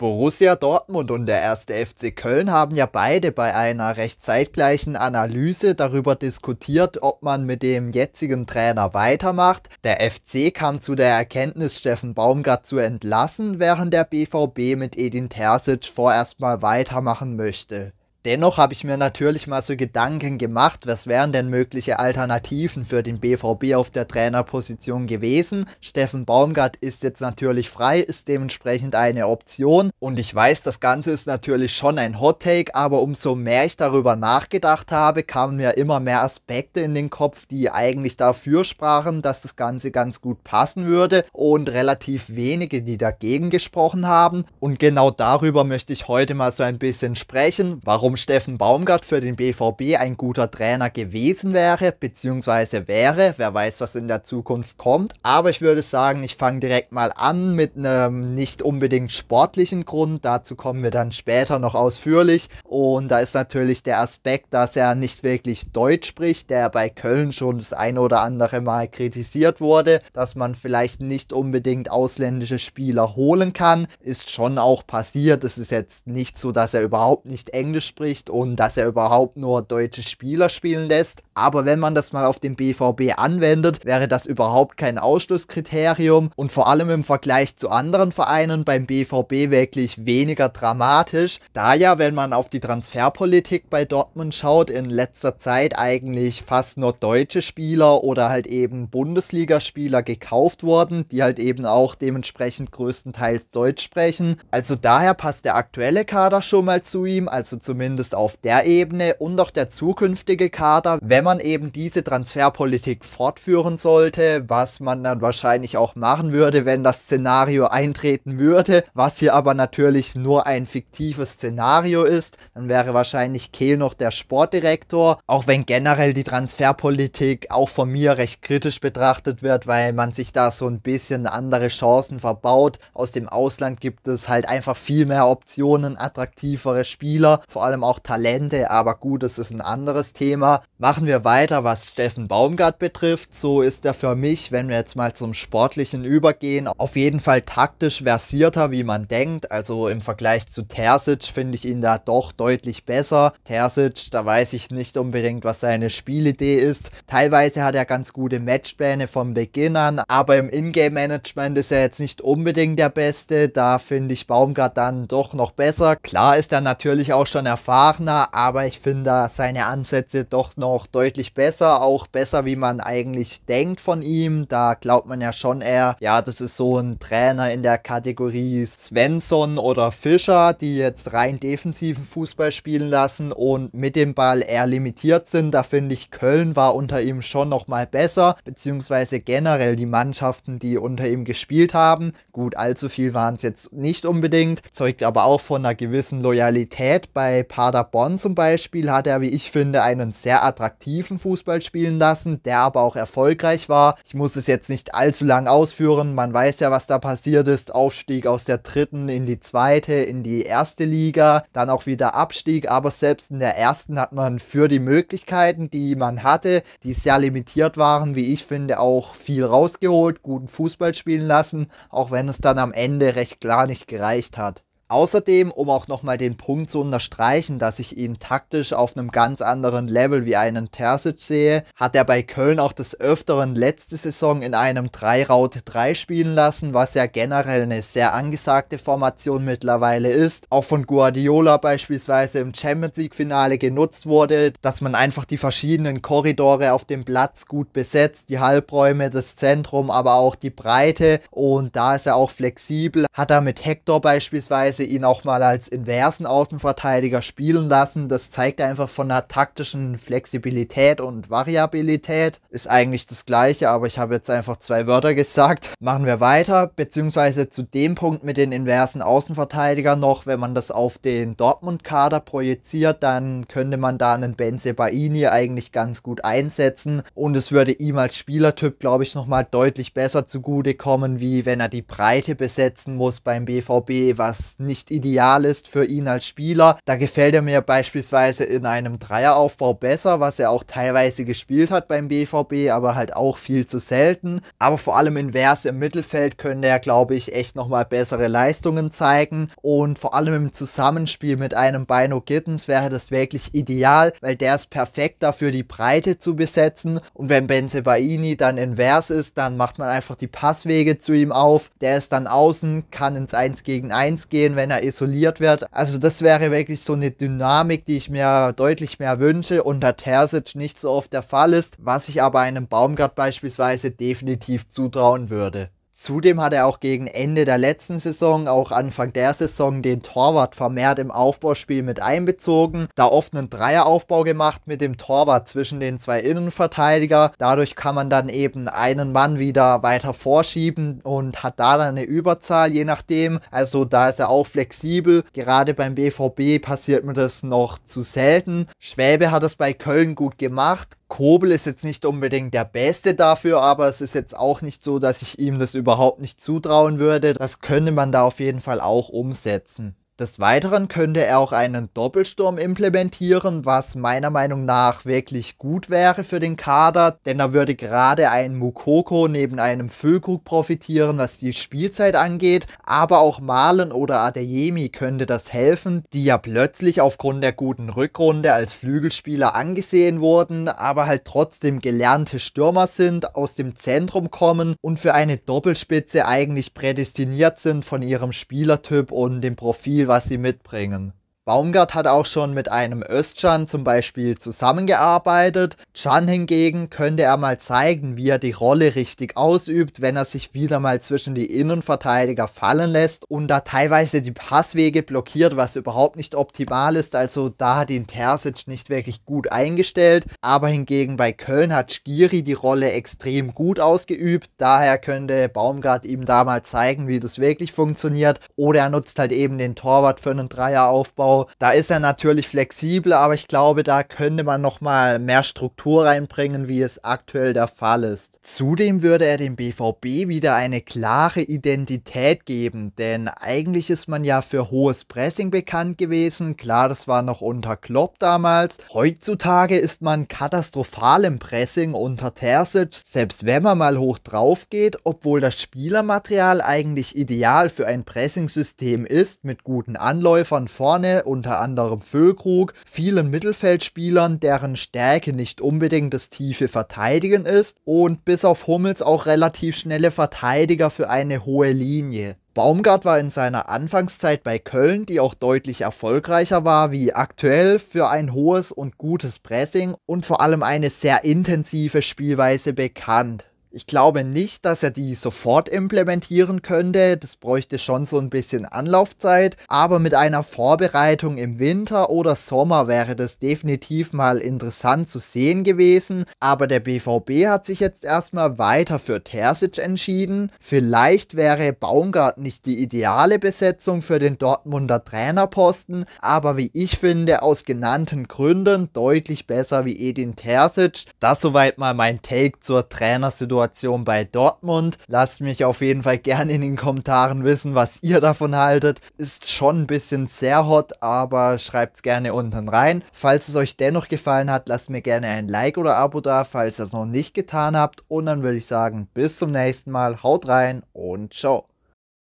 Borussia Dortmund und der erste FC Köln haben ja beide bei einer recht zeitgleichen Analyse darüber diskutiert, ob man mit dem jetzigen Trainer weitermacht. Der FC kam zu der Erkenntnis, Steffen Baumgart zu entlassen, während der BVB mit Edin Terzic vorerst mal weitermachen möchte. Dennoch habe ich mir natürlich mal so Gedanken gemacht, was wären denn mögliche Alternativen für den BVB auf der Trainerposition gewesen. Steffen Baumgart ist jetzt natürlich frei, ist dementsprechend eine Option. Und ich weiß, das Ganze ist natürlich schon ein Hot Take, aber umso mehr ich darüber nachgedacht habe, kamen mir immer mehr Aspekte in den Kopf, die eigentlich dafür sprachen, dass das Ganze ganz gut passen würde und relativ wenige, die dagegen gesprochen haben. Und genau darüber möchte ich heute mal so ein bisschen sprechen, warum warum Steffen Baumgart für den BVB ein guter Trainer gewesen wäre, beziehungsweise wäre. Wer weiß, was in der Zukunft kommt. Aber ich würde sagen, ich fange direkt mal an mit einem nicht unbedingt sportlichen Grund. Dazu kommen wir dann später noch ausführlich. Und da ist natürlich der Aspekt, dass er nicht wirklich Deutsch spricht, der bei Köln schon das ein oder andere Mal kritisiert wurde, dass man vielleicht nicht unbedingt ausländische Spieler holen kann. Ist schon auch passiert. Es ist jetzt nicht so, dass er überhaupt nicht Englisch spricht und dass er überhaupt nur deutsche Spieler spielen lässt. Aber wenn man das mal auf den BVB anwendet, wäre das überhaupt kein Ausschlusskriterium und vor allem im Vergleich zu anderen Vereinen beim BVB wirklich weniger dramatisch, da ja, wenn man auf die Transferpolitik bei Dortmund schaut, in letzter Zeit eigentlich fast nur deutsche Spieler oder halt eben Bundesligaspieler gekauft wurden, die halt eben auch dementsprechend größtenteils Deutsch sprechen. Also daher passt der aktuelle Kader schon mal zu ihm, also zumindest zumindest auf der Ebene und auch der zukünftige Kader, wenn man eben diese Transferpolitik fortführen sollte, was man dann wahrscheinlich auch machen würde, wenn das Szenario eintreten würde, was hier aber natürlich nur ein fiktives Szenario ist, dann wäre wahrscheinlich Kehl noch der Sportdirektor, auch wenn generell die Transferpolitik auch von mir recht kritisch betrachtet wird, weil man sich da so ein bisschen andere Chancen verbaut. Aus dem Ausland gibt es halt einfach viel mehr Optionen, attraktivere Spieler, vor allem allem auch Talente, aber gut, das ist ein anderes Thema. Machen wir weiter, was Steffen Baumgart betrifft. So ist er für mich, wenn wir jetzt mal zum Sportlichen übergehen, auf jeden Fall taktisch versierter, wie man denkt. Also im Vergleich zu Terzic finde ich ihn da doch deutlich besser. Terzic, da weiß ich nicht unbedingt, was seine Spielidee ist. Teilweise hat er ganz gute Matchpläne von Beginn an, aber im Ingame-Management ist er jetzt nicht unbedingt der Beste. Da finde ich Baumgart dann doch noch besser. Klar ist er natürlich auch schon erfolgreich erfahrener, aber ich finde seine Ansätze doch noch deutlich besser, auch besser, wie man eigentlich denkt von ihm. Da glaubt man ja schon eher, ja, das ist so ein Trainer in der Kategorie Svensson oder Fischer, die jetzt rein defensiven Fußball spielen lassen und mit dem Ball eher limitiert sind. Da finde ich, Köln war unter ihm schon noch mal besser, beziehungsweise generell die Mannschaften, die unter ihm gespielt haben. Gut, allzu viel waren es jetzt nicht unbedingt, zeugt aber auch von einer gewissen Loyalität bei Paderborn zum Beispiel hat er, wie ich finde, einen sehr attraktiven Fußball spielen lassen, der aber auch erfolgreich war. Ich muss es jetzt nicht allzu lang ausführen, man weiß ja, was da passiert ist. Aufstieg aus der dritten in die zweite, in die erste Liga, dann auch wieder Abstieg, aber selbst in der ersten hat man für die Möglichkeiten, die man hatte, die sehr limitiert waren, wie ich finde, auch viel rausgeholt, guten Fußball spielen lassen, auch wenn es dann am Ende recht klar nicht gereicht hat. Außerdem, um auch nochmal den Punkt zu unterstreichen, dass ich ihn taktisch auf einem ganz anderen Level wie einen Terzic sehe, hat er bei Köln auch des Öfteren letzte Saison in einem 3-Raute-3 spielen lassen, was ja generell eine sehr angesagte Formation mittlerweile ist. Auch von Guardiola beispielsweise im Champions League-Finale genutzt wurde, dass man einfach die verschiedenen Korridore auf dem Platz gut besetzt, die Halbräume, das Zentrum, aber auch die Breite und da ist er auch flexibel, hat er mit Hector beispielsweise sie ihn auch mal als inversen Außenverteidiger spielen lassen. Das zeigt einfach von der taktischen Flexibilität und Variabilität. Ist eigentlich das gleiche, aber ich habe jetzt einfach zwei Wörter gesagt. Machen wir weiter, beziehungsweise zu dem Punkt mit den inversen Außenverteidigern noch, wenn man das auf den Dortmund-Kader projiziert, dann könnte man da einen Benze Baini eigentlich ganz gut einsetzen und es würde ihm als Spielertyp, glaube ich, nochmal deutlich besser zugutekommen, wie wenn er die Breite besetzen muss beim BVB, was nicht ideal ist für ihn als Spieler. Da gefällt er mir beispielsweise in einem Dreieraufbau besser, was er auch teilweise gespielt hat beim BVB, aber halt auch viel zu selten. Aber vor allem invers im Mittelfeld könnte er, glaube ich, echt nochmal bessere Leistungen zeigen. Und vor allem im Zusammenspiel mit einem Bino Gittens wäre das wirklich ideal, weil der ist perfekt dafür, die Breite zu besetzen. Und wenn Benzebaini dann invers ist, dann macht man einfach die Passwege zu ihm auf. Der ist dann außen, kann ins 1 gegen 1 gehen, wenn er isoliert wird. Also das wäre wirklich so eine Dynamik, die ich mir deutlich mehr wünsche und da Terzic nicht so oft der Fall ist, was ich aber einem Baumgart beispielsweise definitiv zutrauen würde. Zudem hat er auch gegen Ende der letzten Saison, auch Anfang der Saison, den Torwart vermehrt im Aufbauspiel mit einbezogen, da oft einen Dreieraufbau gemacht mit dem Torwart zwischen den zwei Innenverteidiger. Dadurch kann man dann eben einen Mann wieder weiter vorschieben und hat da dann eine Überzahl, je nachdem. Also da ist er auch flexibel. Gerade beim BVB passiert mir das noch zu selten. Schwäbe hat es bei Köln gut gemacht. Kobel ist jetzt nicht unbedingt der Beste dafür, aber es ist jetzt auch nicht so, dass ich ihm das überhaupt nicht zutrauen würde. Das könnte man da auf jeden Fall auch umsetzen. Des Weiteren könnte er auch einen Doppelsturm implementieren, was meiner Meinung nach wirklich gut wäre für den Kader, denn da würde gerade ein Mukoko neben einem Füllkrug profitieren, was die Spielzeit angeht, aber auch Malen oder Adeyemi könnte das helfen, die ja plötzlich aufgrund der guten Rückrunde als Flügelspieler angesehen wurden, aber halt trotzdem gelernte Stürmer sind, aus dem Zentrum kommen und für eine Doppelspitze eigentlich prädestiniert sind von ihrem Spielertyp und dem Profil, was sie mitbringen. Baumgart hat auch schon mit einem Özcan zum Beispiel zusammengearbeitet. Can hingegen könnte er mal zeigen, wie er die Rolle richtig ausübt, wenn er sich wieder mal zwischen die Innenverteidiger fallen lässt und da teilweise die Passwege blockiert, was überhaupt nicht optimal ist. Also da hat ihn Terzic nicht wirklich gut eingestellt. Aber hingegen bei Köln hat Skiri die Rolle extrem gut ausgeübt. Daher könnte Baumgart ihm da mal zeigen, wie das wirklich funktioniert. Oder er nutzt halt eben den Torwart für einen Dreieraufbau da ist er natürlich flexibel, aber ich glaube, da könnte man nochmal mehr Struktur reinbringen, wie es aktuell der Fall ist. Zudem würde er dem BVB wieder eine klare Identität geben, denn eigentlich ist man ja für hohes Pressing bekannt gewesen. Klar, das war noch unter Klopp damals. Heutzutage ist man katastrophal im Pressing unter Terzic, selbst wenn man mal hoch drauf geht, obwohl das Spielermaterial eigentlich ideal für ein Pressingsystem ist, mit guten Anläufern vorne unter anderem Füllkrug, vielen Mittelfeldspielern, deren Stärke nicht unbedingt das tiefe Verteidigen ist und bis auf Hummels auch relativ schnelle Verteidiger für eine hohe Linie. Baumgart war in seiner Anfangszeit bei Köln, die auch deutlich erfolgreicher war wie aktuell, für ein hohes und gutes Pressing und vor allem eine sehr intensive Spielweise bekannt. Ich glaube nicht, dass er die sofort implementieren könnte. Das bräuchte schon so ein bisschen Anlaufzeit. Aber mit einer Vorbereitung im Winter oder Sommer wäre das definitiv mal interessant zu sehen gewesen. Aber der BVB hat sich jetzt erstmal weiter für Terzic entschieden. Vielleicht wäre Baumgart nicht die ideale Besetzung für den Dortmunder Trainerposten. Aber wie ich finde, aus genannten Gründen deutlich besser wie Edin Terzic. Das soweit mal mein Take zur Trainersituation Situation bei Dortmund. Lasst mich auf jeden Fall gerne in den Kommentaren wissen, was ihr davon haltet. Ist schon ein bisschen sehr hot, aber schreibt es gerne unten rein. Falls es euch dennoch gefallen hat, lasst mir gerne ein Like oder Abo da, falls ihr es noch nicht getan habt. Und dann würde ich sagen, bis zum nächsten Mal. Haut rein und ciao.